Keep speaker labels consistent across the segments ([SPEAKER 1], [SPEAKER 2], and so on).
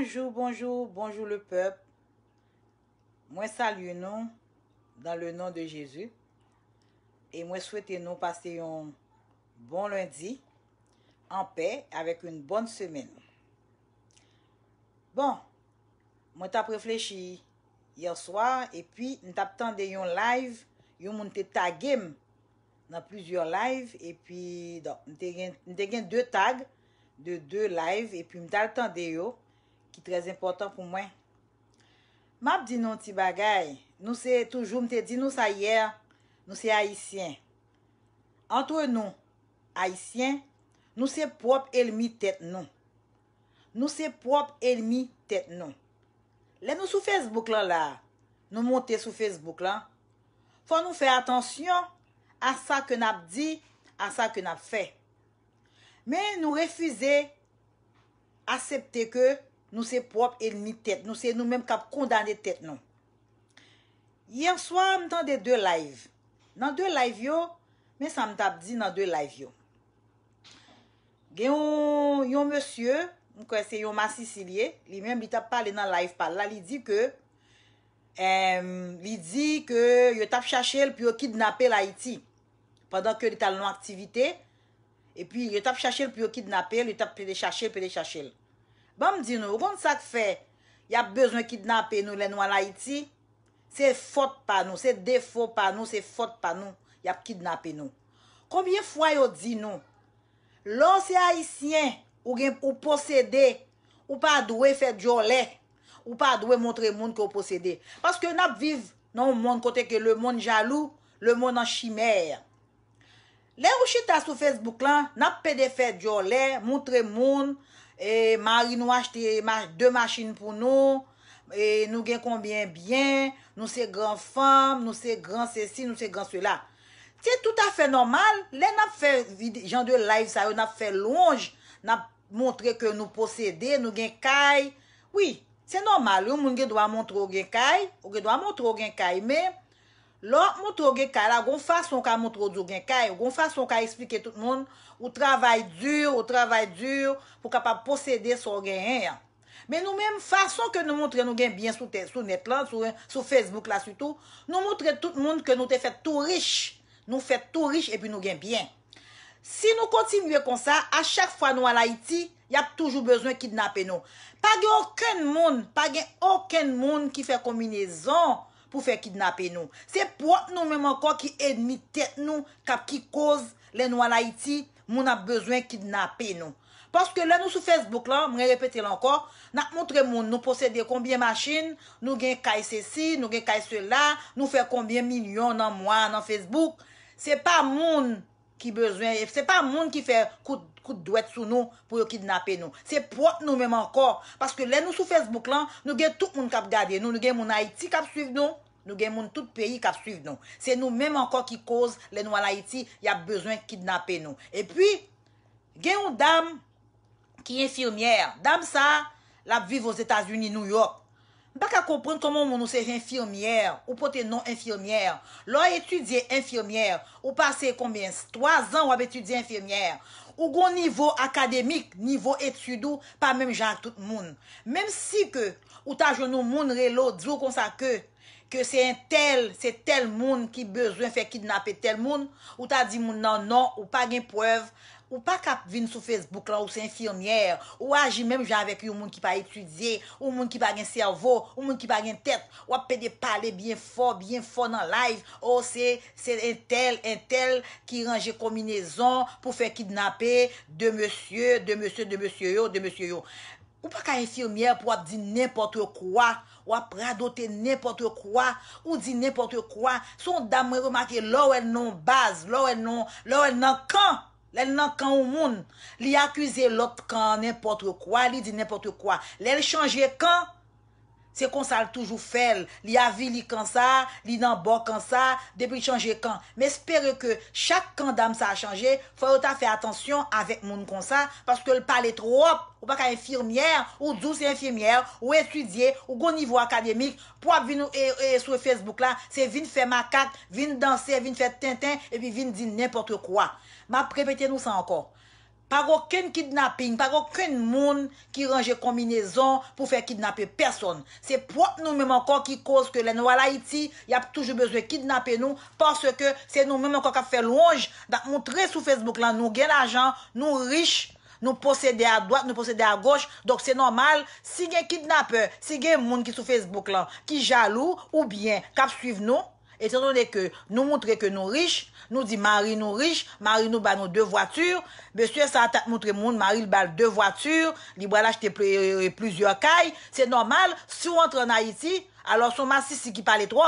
[SPEAKER 1] Bonjou, bonjou, bonjou le pep Mwen salyoun nou Dan le nou de Jezu E mwen souwete nou Paste yon bon lundi An pe Avèk yon bonn semen Bon Mwen tap reflechi Yer swa, epi, mwen tap tande yon live Yon mwen te tagyem Nan plizyon live Epi, don, mwen te gen Deu tag, deu live Epi, mwen tap tande yo Ki trez impotant pou mwen. Map di nou ti bagay, nou se toujou mte di nou sa yer, nou se Haitien. Antwe nou Haitien, nou se prop elmi tet nou. Nou se prop elmi tet nou. Le nou sou Facebook la la, nou monte sou Facebook la, fwa nou fe atensyon a sa ke nap di, a sa ke nap fe. Men nou refize asepte ke Nou se pop el mi tet, nou se nou menm kap kondande tet nou. Yen swa m tan de de laiv. Nan de laiv yo, men sa m tap di nan de laiv yo. Gen yon monsye, m kwen se yon masi silye, li menm li tap pale nan laiv pale. La li di ke, li di ke yo tap chachele pi yo kidnapel Haiti. Padan ke li tal nou aktivite. E pi yo tap chachele pi yo kidnapel, yo tap pede chachele, pede chachele. Bam di nou, roun sa k fè, yap bezwen kidnapè nou lè nou an la iti, se fot pa nou, se defot pa nou, se fot pa nou, yap kidnapè nou. Koubyen fwa yo di nou, lò se haisyen, ou gen ou posède, ou pa adouè fè djolè, ou pa adouè montre moun ki ou posède. Paske nap viv nan ou moun kote ke lè moun jalou, lè moun an chimè. Lè ou chita sou Facebook lan, nap pè de fè djolè, montre moun, E mari nou achte de machine pou nou, e nou gen konbyen byen, nou se gran fam, nou se gran se si, nou se gran se la. Se tout afe normal, le nap fe jande live sa yo, nap fe longe, nap montre ke nou posede, nou gen kay. Oui, se normal, yo moun gen do a montre ou gen kay, ou gen do a montre ou gen kay men. Lo, moutre ou gen kala, goun fason ka moutre ou djou gen kaya, goun fason ka esplike tout moun ou travay djou, ou travay djou pou kapap posede sou gen en. Men nou men fason ke nou moutre nou gen byen sou net lan, sou Facebook la sutou, nou moutre tout moun ke nou te fet tou riche, nou fet tou riche epi nou gen byen. Si nou kontinuye kon sa, a chak fwa nou ala iti, yap toujou bezwen kidnapen nou. Pa gen oken moun, pa gen oken moun ki fe kombinezon, pou fè kidnapè nou. Se pou an nou mèm an kon ki edmi tèk nou, kap ki koz lè nou alay ti, moun ap bezwen kidnapè nou. Paske lè nou sou Facebook lan, mwen repètè lè an kon, nan moutre moun nou posède konbyen machin, nou gen kay se si, nou gen kay se la, nou fè konbyen milyon nan mwan nan Facebook, se pa moun, ki bezwen, se pa moun ki fe kout dwet sou nou pou yo kidnapen nou. Se pwot nou mèm ankor, paske lè nou sou Facebook lan, nou gen tout moun kap gade nou, nou gen moun Haiti kap suiv nou, nou gen moun tout peyi kap suiv nou. Se nou mèm ankor ki koz lè nou an Haiti, ya bezwen kidnapen nou. E pi, gen ou dam ki enfirmièr, dam sa, la bi vòs Etasuni Nou York, Bak a kompren komon moun ou se infirmièr ou pote non-infirmièr. Lò etudie infirmièr ou pase konbien 3 an wab etudie infirmièr. Ou goun nivou akademik, nivou etudou, pa mèm jan tout moun. Mèm si ke ou ta jounou moun relo, djou konsa ke, ke se tel moun ki bezwen fekid nape tel moun, ou ta di moun nan nan ou pa gen poev, Ou pa ka vin sou Facebook la ou se infirmier, ou aji menm jan avek yon moun ki pa etudye, ou moun ki pa gen servo, ou moun ki pa gen tet, ou ap pede pale bien fo, bien fo nan live, ou oh, se, se entel, entel, ki range kominezon pou fe kidnapè de monsye, de monsye, de monsye yo, de monsye yo. Ou pa ka infirmier pou ap di nèpotre kwa, ou ap radote nèpotre kwa, ou di nèpotre kwa, son dam mwen remake lò ou el non baz, lò ou el non, lò ou el non kan! Lè nan kan ou moun, li akwize lot kan nèpotre kwa, li di nèpotre kwa. Lè chanje kan? Se konsal toujou fel, li avili kansar, li nanbò kansar, depil chanje kan. Me espere ke chak kan dam sa chanje, fwa yo ta fè atensyon avèk moun konsar, paske l pale trop, ou pa ka enfirmièr, ou dou se enfirmièr, ou etudye, ou gounivou akademik, pou ap vin e, e, sou Facebook la, se vin fè makat, vin dansè, vin fè tintin, epi vin di nèmpote kwa. Ma prepete nou sa ankon. Par oken kidnapping, par oken moun ki range kombinezon pou fè kidnape person. Se pou ap nou mèman kon ki koz ke lè nou wala iti, yap toujou bezwe kidnape nou. Parce ke se nou mèman kon kap fè longe, bak moun tre sou Facebook lan, nou gen ajan, nou rich, nou posede a doit, nou posede a goch. Dok se normal, si gen kidnape, si gen moun ki sou Facebook lan, ki jalou ou bien kap suive nou, Etanon de ke nou moutre ke nou riche, nou di mari nou riche, mari nou ba nou de vwature, besye sa moutre moun, mari nou ba de vwature, li wala jte pleye pleye pleye kaj, se normal, sou antre nan iti. Alors, son Massissi qui parle trop,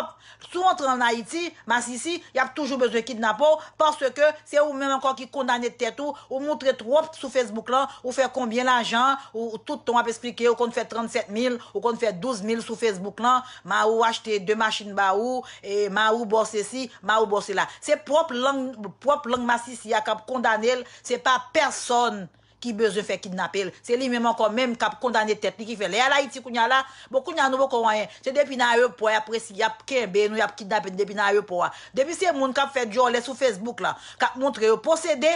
[SPEAKER 1] sous entre en Haïti, Massissi, il y a toujours besoin de kidnapper parce que c'est vous-même encore qui condamnez tête ou, ou montrez trop sur Facebook là, ou faire combien d'argent, ou tout le temps expliqué, ou qu'on fait 37 000, ou qu'on fait 12 000 sur Facebook là, ma ou acheter deux machines vous et ma ou si, ici, ma ou là. C'est propre langue, propre langue Massissi, a condamné, c'est pas personne. ki bezo fè kidnapè el. Se li mèman kon mèm kap kondanè tèt li ki fè lè. Ya l'Haiti kounyan la, bo kounyan nou bo kouwen. Se depi nan yo pou a apresi, yap kenbe nou yap kidnapè, depi nan yo pou a. Depi se moun kap fè diyo lè sou Facebook la, kap moun tre yo posède,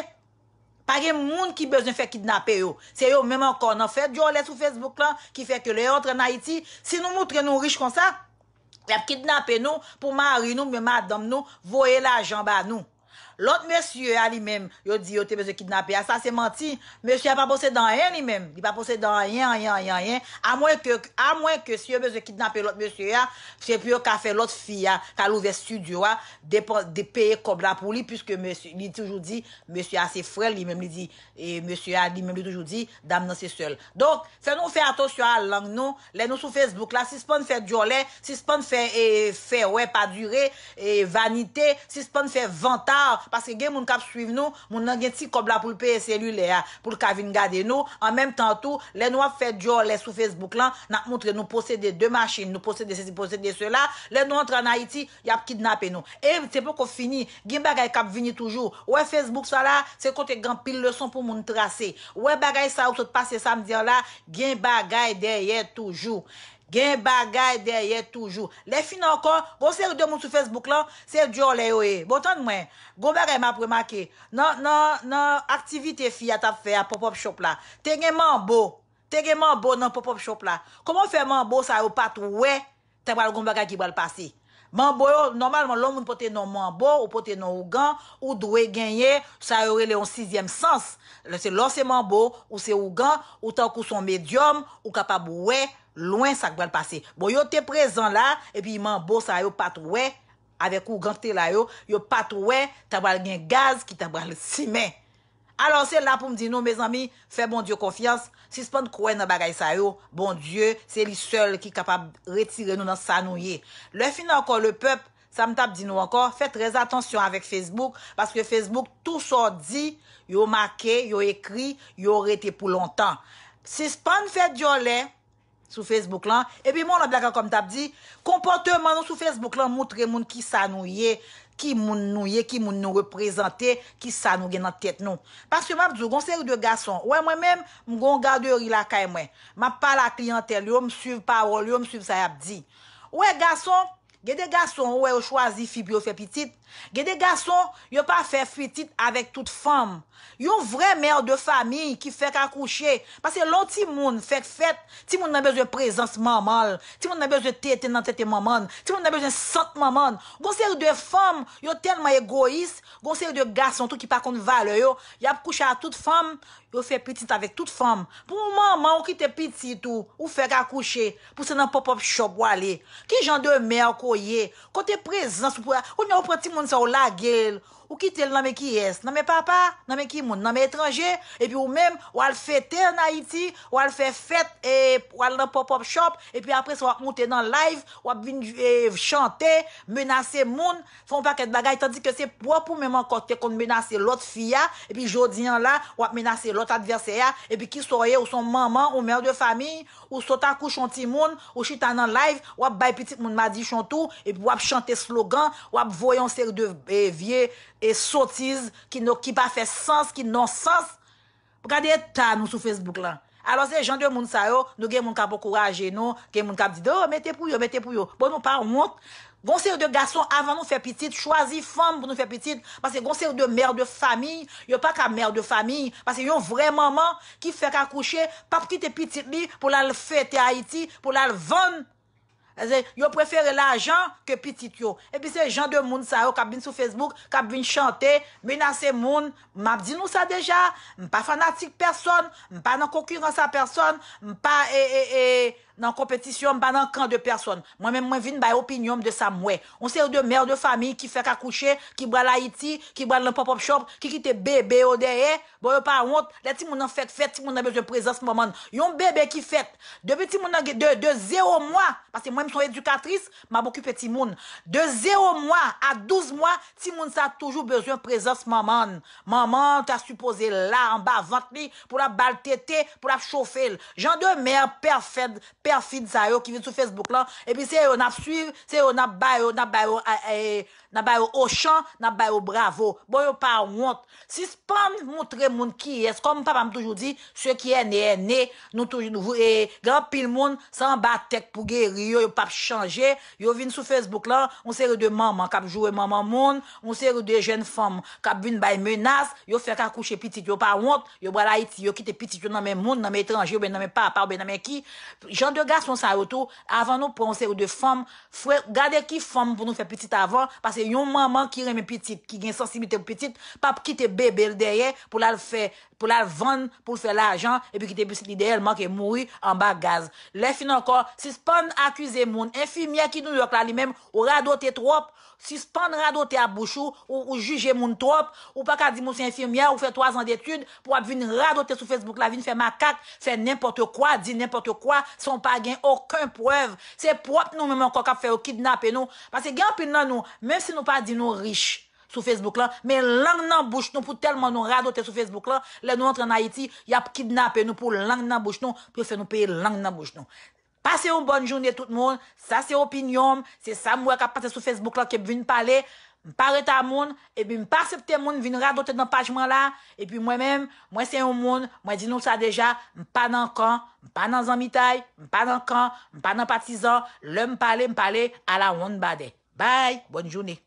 [SPEAKER 1] pake moun ki bezo fè kidnapè yo. Se yo mèman kon an fè diyo lè sou Facebook la, ki fè ke lè yotre n'Haiti, se nou moutre nou rich kon sa, yap kidnapè e nou, pou mari nou, mèman adam nou, voye la jamba nou. Lout mèsy yo a li mèm, yo di yo te mèze kidnapè a, sa se manti. Mèsy a pa posè dan yè li mèm, li pa posè dan yè, yè, yè, yè. A mwen ke ah, ah, ah, non, si yo mèze kidnapè lout mèsy yo a, se pyo ka fè lout fi a, ka lou vè sud yo a, de peye kobla pou li, pwiske mèsy li toujou di, mèsy yo a se fwèl, li mèm li di, e mèsy yo a li mèm li toujou di, dam nan se sèl. Donk, fè nou fè atonsyo a lang nou, lè nou sou Facebook la, si s'pon fè djolè, si s'pon fè fè wè pa d Paske gen moun kap suiv nou, moun nan gen ti kob la pou l'PSL lè ya, pou l'ka vin gade nou. An menm tan tou, lè nou ap fè diyo lè sou Facebook lan, nan moun tre nou posède de machin, nou posède se si posède se la, lè nou antre an Haiti, yap kidnapè nou. E, se pou kon fini, gen bagay kap vini toujou. Ouè Facebook sa la, se kon te gan pil lè son pou moun trase. Ouè bagay sa ou sot pasè samdiyan la, gen bagay derye toujou. Gen bagay derye toujou. Le fi nan kon, gonsen yon demoun sou Facebook lan, se yon diyon le yo e. Bontan mwen, gombe reyman prema ke, nan aktivite fi atap fe a popop shop la, te gen manbo, te gen manbo nan popop shop la. Koman fe manbo sa yo pat wè, te wè gombe ganyan ki wè l'pasi. Manbo yo, normalman lomoun pote non manbo, ou pote non wigan, ou dwe genye, sa yo rey le yon sixyem sens. Lò se manbo, ou se wigan, ou tan kouson medyom, ou kapab wè, Loan sa gwa l'pase. Bon, yo te prezan la, e pi man bo sa yo patouè, avek ou gante la yo, yo patouè, tabal gen gaz, ki tabal simè. Alon se la pou mdi nou, mez ami, fe bon diyo konfians, si se pan kouè nan bagay sa yo, bon diyo, se li sol ki kapab retire nou nan sa nou ye. Le fina ankon, le pep, sa mtap di nou ankon, fet rez atensyon avek Facebook, paske Facebook tou so di, yo make, yo ekri, yo rete pou lontan. Si se pan fè diyo lè, sou Facebook lan. Epi moun la blaka kom tap di, kompante man nou sou Facebook lan, moutre moun ki san nou ye, ki moun nou ye, ki moun nou reprezentè, ki san nou gen nan tèt nou. Pasyon moun, moun sè ride gason. Ouè mwen mèm, moun goun gade rile akay mwen. Mwen pa la kliyantè liyo, moun sè ride pa olio, moun sè ride sa yap di. Ouè gason, Gede gason ou e ou chwazi fibi ou fe pitit, gede gason yo pa fe fitit avèk tout fòm. Yo vre mer de fami ki fe kakouchè, pasè lò ti moun fe fet, ti moun nan bezè prezans mamal, ti moun nan bezè tè tè nan tè tè mamal, ti moun nan bezè sot mamal. Gon ser de fòm, yo tenman egoïs, gon ser de gason, tout ki pa kont vale yo, yo ap kouchè a tout fòm, yo fe pitit avèk tout fòm. Pou maman ou ki te pitit ou, ou fe kakouchè, pou se nan popop chok wale, ki jan de mer kò Yè, kote prezans pou a, ou nè ou prati moun sa ou la gel. Ou ki tel nanme ki yes? Nanme papa? Nanme ki moun? Nanme etranje? Epi ou men, wale fete nan Haiti, wale fete, wale nan pop-up shop, epi apres wale mouten nan live, wale vin e, chante, menase moun, fon pa ket bagay, tandi ke se wap ou menman kote kon menase lot fiya, epi jodi nan la, wale menase lot adverseya, epi ki soye ou son maman, ou mer de fami, ou sota kou chanti moun, ou chita nan live, wale bay piti moun madi chantu, epi wale chante slogan, wale voyon ser devye chanti, e sotiz ki pa fe sens, ki non sens, pou kade etan nou sou Facebook lan. Alo se jan de moun sa yo, nou gen moun ka pou kouraje nou, gen moun ka pou di de, oh, mette pou yo, mette pou yo, pou nou pa moun, gonser de gason avan nou fe pitit, chwazi fam pou nou fe pitit, pasi gonser de mer de fami, yo pa ka mer de fami, pasi yon vremanman ki fe kakouche, pap ki te pitit li pou lal fete Haiti, pou lal von, Yo prefere la jan ke pitit yo. E pi se jan de moun sa yo kab bin sou Facebook, kab bin chante, minase moun. Mab di nou sa deja, m pa fanatik person, m pa nan konkuren sa person, m pa e e e... dans compétition, pas dans camp de personnes. Moi-même, je viens bah, opinion de ça, On sait de mères de famille qui fait accoucher, qui boit l'Haïti, qui boit le pop-up shop, qui quitte bébé au derrière. Bon, pas honte. Les petits moun ont fait, fait, petits moun besoin de présence, maman. un bébé qui fait. Depuis petits moun de, de zéro mois, parce que moi-même, suis éducatrice, m'a beaucoup petit moun. De zéro mois à 12 mois, petit moun a toujours besoin de présence, maman. Maman, t'as supposé là, en bas, ventre, pour la balle tété, pour la chauffer. Genre de mère, parfaite, perfide ça yo qui vient sur Facebook là et puis c'est on a suivre c'est on a bail on a bail n'a pas au Auchan, n'a pas au Bravo. Bon, yo pas honte. Si pas montrer moun qui est, comme papa m toujours dit, ceux qui est né est né, nous toujours nous et grand pile monde sans battre pour guérir, yo pas changer, yo vinn sou Facebook là, on série de maman qui jouer maman monde, on série de jeunes femmes qui vinn bay menace, yo fait coucher petit, yo pas honte, yo bra Haiti, yo kite petit yo dans même monde, nan même étranger, ben nan même papa, ben nan même qui. Jean de garçon ça autour, avant nous prendre série de femmes, frère, garder qui femme pour nous faire petit avant parce que yon maman ki reme petit, ki gen sensibilite ou petit, pap ki te bebel deye pou lal fè pou la vande, pou fè l'ajan, epi ki te bise l'ideelman ki mouri an bagaz. Le fin akor, si span akuse moun, enfimye ki nou yok la li men, ou radote trop, si span radote a bouchou, ou juje moun trop, ou pa ka di moun se enfimye, ou fè 3 an detude, pou ap vin radote sou Facebook la, vin fè makak, fè n'importe kwa, di n'importe kwa, son pa gen akon prev, se prop nou men mwen koka fè ou kidnapen nou, pase gen apin nan nou, menf si nou pa di nou riche, sur Facebook là mais lang nan bouche nous pour tellement nous radoter sur Facebook là le nous entre en y a kidnappé nous pour lang nan bouche nou, pour faire nous payer langue nan bouche nou. Passez une bonne journée tout monde. Ça, c'est opinion C'est ça, moi, qui passe sur Facebook qui kep parler. pale, parler à monde. et puis m'parsepte monde vin radoter dans page là, et puis moi-même, moi c'est un monde. moi dis nous ça déjà, pas dans camp, pas dans un mitaille, pas dans camp, pas dans partisan, parler m'pale, parler à la one badé. Bye, bonne journée.